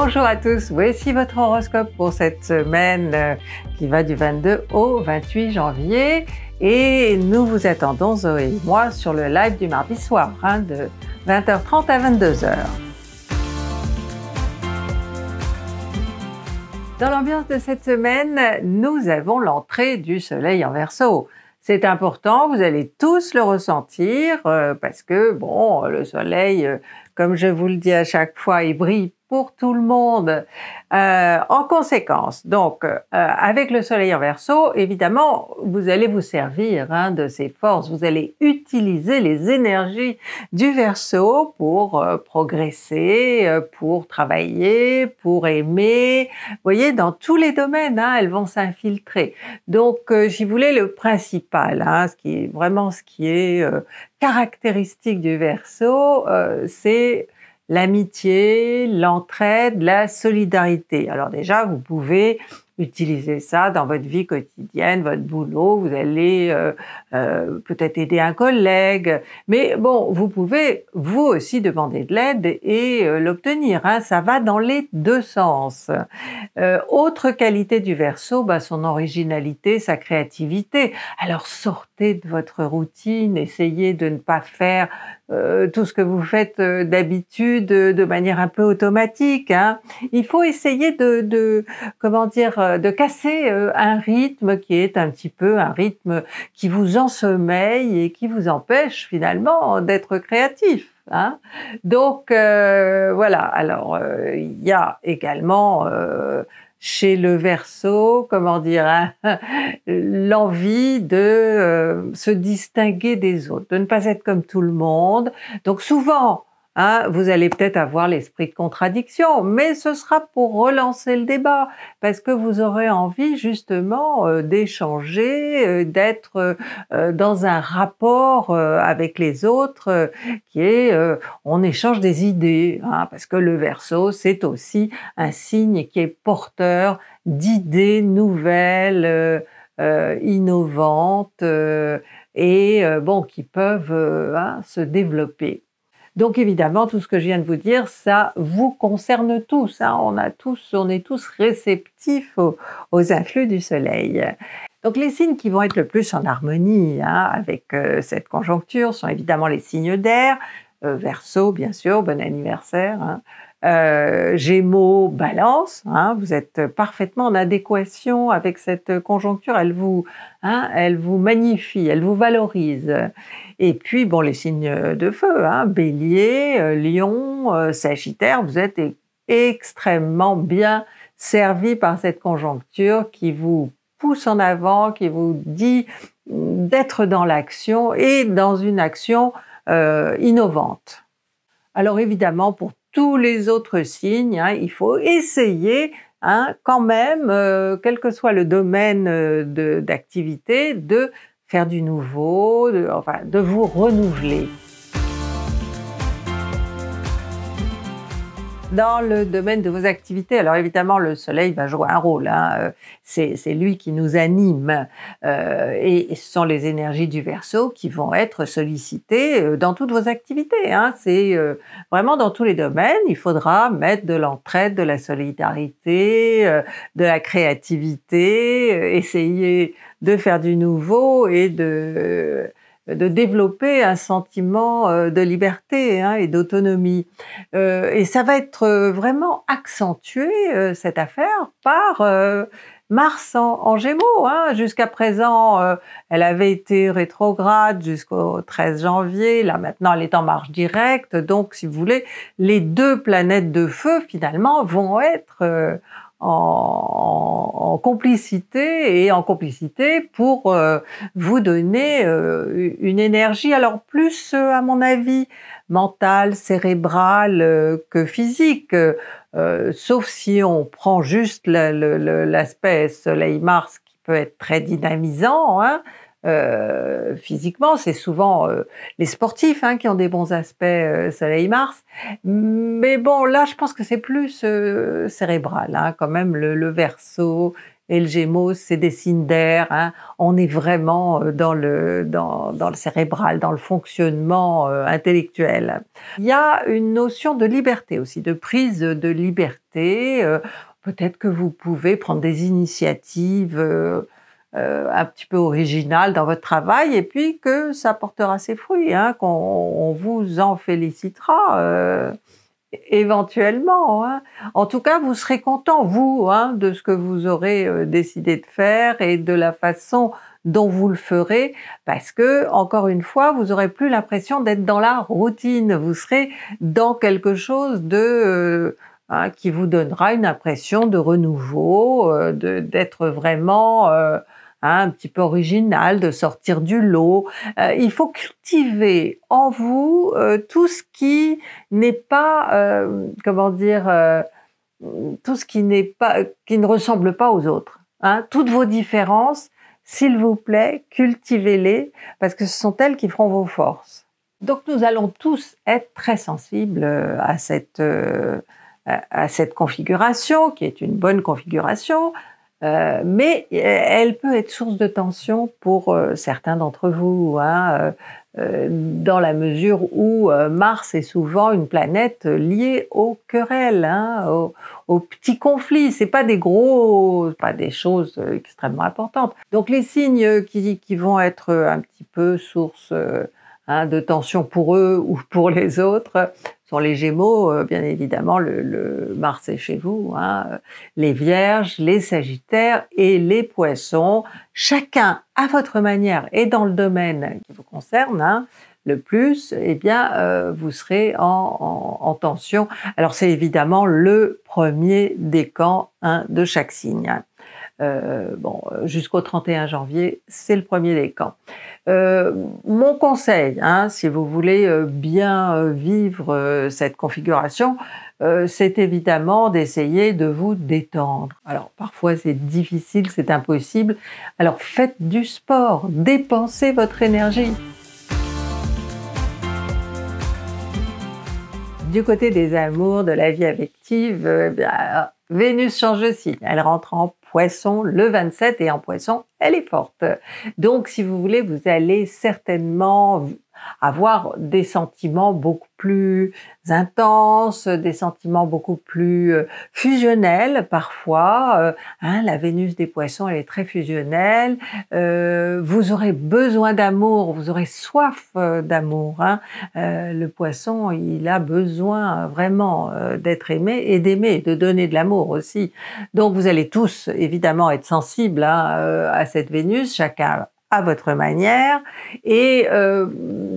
Bonjour à tous, voici votre horoscope pour cette semaine euh, qui va du 22 au 28 janvier et nous vous attendons, Zoé et moi, sur le live du mardi soir hein, de 20h30 à 22h. Dans l'ambiance de cette semaine, nous avons l'entrée du soleil en verso. C'est important, vous allez tous le ressentir euh, parce que, bon, le soleil, euh, comme je vous le dis à chaque fois, il brille pour tout le monde. Euh, en conséquence, donc, euh, avec le Soleil en verso, évidemment, vous allez vous servir hein, de ces forces, vous allez utiliser les énergies du verso pour euh, progresser, euh, pour travailler, pour aimer. Vous voyez, dans tous les domaines, hein, elles vont s'infiltrer. Donc, euh, j'y voulais le principal, hein, ce qui est vraiment ce qui est caractéristique du verso, c'est l'amitié, l'entraide, la solidarité. Alors déjà, vous pouvez Utilisez ça dans votre vie quotidienne, votre boulot, vous allez euh, euh, peut-être aider un collègue, mais bon, vous pouvez vous aussi demander de l'aide et euh, l'obtenir, hein. ça va dans les deux sens. autre qualité du verso, bah, son originalité, sa créativité. Alors sortez de votre routine, essayez de ne pas faire tout ce que vous faites d'habitude de manière un peu automatique. Hein. Il faut essayer de comment dire, euh, de casser euh, un rythme qui est un petit peu un rythme qui vous ensommeille et qui vous empêche finalement d'être créatif. Hein. Donc euh, voilà, alors il y a également chez le verso, comment dire, hein, l'envie de se distinguer des autres, de ne pas être comme tout le monde. Donc souvent, ah, vous allez peut-être avoir l'esprit de contradiction, mais ce sera pour relancer le débat, parce que vous aurez envie justement euh, d'échanger, euh, d'être euh, dans un rapport avec les autres, qui est on échange des idées, hein, parce que le verso, c'est aussi un signe qui est porteur d'idées nouvelles, innovantes, et bon, qui peuvent hein, se développer. Donc évidemment, tout ce que je viens de vous dire, ça vous concerne tous. Hein. On, a tous on est tous réceptifs aux, influx du Soleil. Donc les signes qui vont être le plus en harmonie hein, avec euh, cette conjoncture sont évidemment les signes d'air, euh, Verseau, verso bien sûr, bon anniversaire, hein. Euh, Gémeaux, Balance, hein, vous êtes parfaitement en adéquation avec cette conjoncture. Elle vous, hein, elle vous magnifie, elle vous valorise. Et puis, bon, les signes de feu, hein, Bélier, euh, Lion, euh, Sagittaire, vous êtes extrêmement bien servi par cette conjoncture qui vous pousse en avant, qui vous dit d'être dans l'action et dans une action innovante. Alors évidemment, pour tous les autres signes, hein, il faut essayer hein, quand même, euh, quel que soit le domaine euh, d'activité, de, de, faire du nouveau, de, enfin, de vous renouveler. dans le domaine de vos activités. Alors évidemment, le soleil va jouer un rôle. Hein. Euh, c'est, lui qui nous anime. Euh, et, ce sont les énergies du verso qui vont être sollicitées euh, dans toutes vos activités. Hein. C'est euh, vraiment dans tous les domaines. Il faudra mettre de l'entraide, de la solidarité, de la créativité, essayer de faire du nouveau et de de développer un sentiment euh, de liberté hein, et d'autonomie. Euh, et ça va être euh, vraiment accentué, cette affaire, par Mars en, Gémeaux. Hein. Jusqu'à présent, elle avait été rétrograde jusqu'au 13 janvier. Là, maintenant, elle est en marche directe. Donc, si vous voulez, les deux planètes de feu, finalement, vont être en, complicité et en complicité pour euh, vous donner euh, une énergie, alors plus euh, à mon avis mentale, cérébrale que physique, sauf si on prend juste l'aspect soleil-mars qui peut être très dynamisant, hein, euh, physiquement. C'est souvent euh, les sportifs hein, qui ont des bons aspects, euh, Soleil-Mars. Mais bon, là, je pense que c'est plus cérébral, hein, quand même, le, le verso et le Gémeaux, c'est des signes d'air. Hein. On est vraiment dans le, cérébral, dans le fonctionnement intellectuel. Il y a une notion de liberté aussi, de prise de liberté. Peut-être que vous pouvez prendre des initiatives. Euh, un petit peu original dans votre travail et puis que ça portera ses fruits, hein, qu'on vous en félicitera euh, éventuellement. Hein. En tout cas, vous serez content, vous, hein, de ce que vous aurez euh, décidé de faire et de la façon dont vous le ferez, parce que, encore une fois, vous aurez plus l'impression d'être dans la routine, vous serez dans quelque chose de... Hein, qui vous donnera une impression de renouveau, d'être vraiment Hein, un petit peu original, de sortir du lot. Euh, il faut cultiver en vous euh, tout ce qui n'est pas, euh, comment dire, tout ce qui n'est pas, qui ne ressemble pas aux autres. Hein. Toutes vos différences, s'il vous plaît, cultivez-les parce que ce sont elles qui feront vos forces. Donc nous allons tous être très sensibles à cette configuration, qui est une bonne configuration, euh, mais euh, elle peut être source de tension pour euh, certains d'entre vous, hein, dans la mesure où Mars est souvent une planète liée aux querelles, hein, aux, petits conflits. C'est pas des gros, pas des choses extrêmement importantes. Donc les signes qui, qui vont être un petit peu source hein, de tension pour eux ou pour les autres sur les Gémeaux, euh, bien évidemment, le, Mars est chez vous, hein. les Vierges, les Sagittaires et les Poissons, chacun à votre manière et dans le domaine qui vous concerne. Hein, le plus, eh bien, euh, vous serez en, tension. Alors, c'est évidemment le premier décan hein, de chaque signe. Euh, bon, jusqu'au 31 janvier, c'est le premier des camps. Euh, mon conseil, hein, si vous voulez euh, bien vivre cette configuration, c'est évidemment d'essayer de vous détendre. Alors parfois c'est difficile, c'est impossible. Alors faites du sport, dépensez votre énergie. Du côté des amours, de la vie affective, eh bien, Vénus change aussi, Elle rentre en poisson le 27 et en poisson, elle est forte. Donc, si vous voulez, vous allez certainement avoir des sentiments beaucoup plus intenses, des sentiments beaucoup plus euh, fusionnels parfois. Euh, hein, la Vénus des poissons, elle est très fusionnelle. Euh, vous aurez besoin d'amour, vous aurez soif d'amour. Hein. le poisson, il a besoin vraiment d'être aimé et d'aimer, de donner de l'amour aussi. Donc vous allez tous évidemment être sensibles hein, à cette Vénus, chacun à votre manière. Et euh,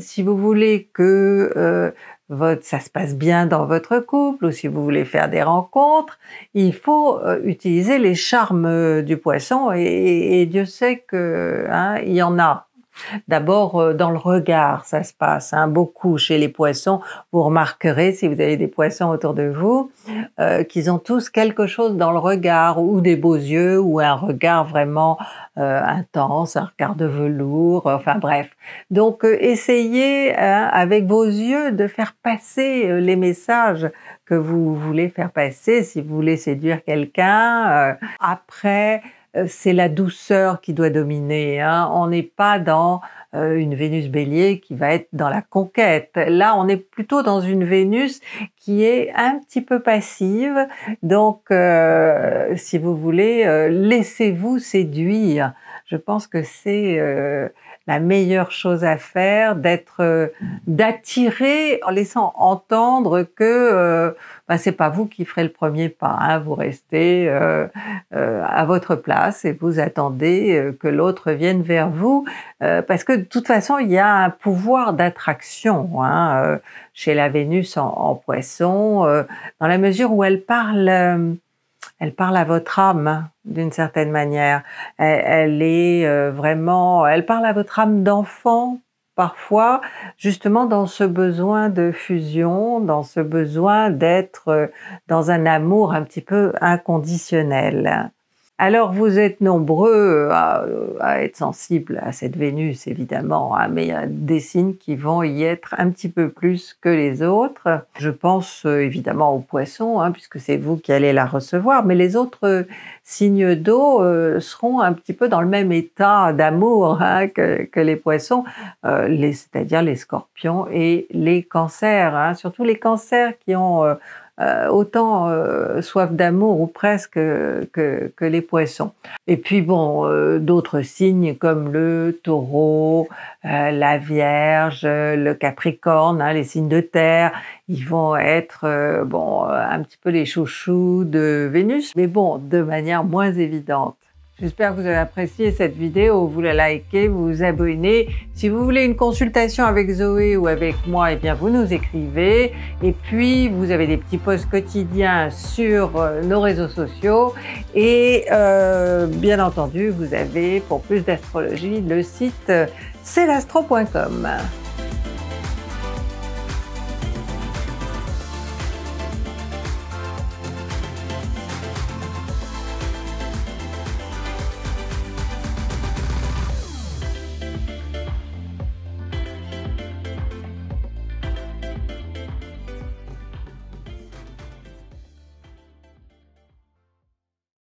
si vous voulez que euh, votre, ça se passe bien dans votre couple ou si vous voulez faire des rencontres, il faut euh, utiliser les charmes du poisson et, Dieu sait qu'il hein, il y en a. D'abord, euh, dans le regard, ça se passe. Hein, beaucoup chez les poissons, vous remarquerez, si vous avez des poissons autour de vous, euh, qu'ils ont tous quelque chose dans le regard, ou des beaux yeux, ou un regard vraiment euh, intense, un regard de velours, euh, enfin bref. Donc, essayez hein, avec vos yeux de faire passer les messages que vous voulez faire passer, si vous voulez séduire quelqu'un. après, euh, c'est la douceur qui doit dominer. Hein. On n'est pas dans euh, une Vénus bélier qui va être dans la conquête. Là, on est plutôt dans une Vénus qui est un petit peu passive. Donc, euh, si vous voulez, laissez-vous séduire. Je pense que c'est la meilleure chose à faire d'être, d'attirer en laissant entendre que bah, c'est pas vous qui ferez le premier pas. Hein. Vous restez euh, euh, à votre place et vous attendez euh, que l'autre vienne vers vous, parce que de toute façon, il y a un pouvoir d'attraction hein, chez la Vénus en, Poisson, dans la mesure où elle parle elle parle à votre âme d'une certaine manière. Elle, est vraiment, elle parle à votre âme d'enfant parfois justement dans ce besoin de fusion, dans ce besoin d'être euh, dans un amour un petit peu inconditionnel. Alors vous êtes nombreux à, être sensibles à cette Vénus, évidemment, hein, mais il y a des signes qui vont y être un petit peu plus que les autres. Je pense euh, évidemment aux poissons, hein, puisque c'est vous qui allez la recevoir, mais les autres euh, signes d'eau euh, seront un petit peu dans le même état d'amour hein, que, que, les poissons, c'est-à-dire les scorpions et les cancers, hein. surtout les cancers qui ont euh, autant euh, soif d'amour ou presque euh, que, les poissons. Et puis bon, d'autres signes comme le taureau, la vierge, le capricorne, hein, les signes de terre, ils vont être bon, un petit peu les chouchous de Vénus, mais bon, de manière moins évidente. J'espère que vous avez apprécié cette vidéo. Vous la likez, vous vous abonnez. Si vous voulez une consultation avec Zoé ou avec moi, eh bien vous nous écrivez. Et puis vous avez des petits posts quotidiens sur euh, nos réseaux sociaux. Et euh, bien entendu, vous avez pour plus d'astrologie le site euh, c'est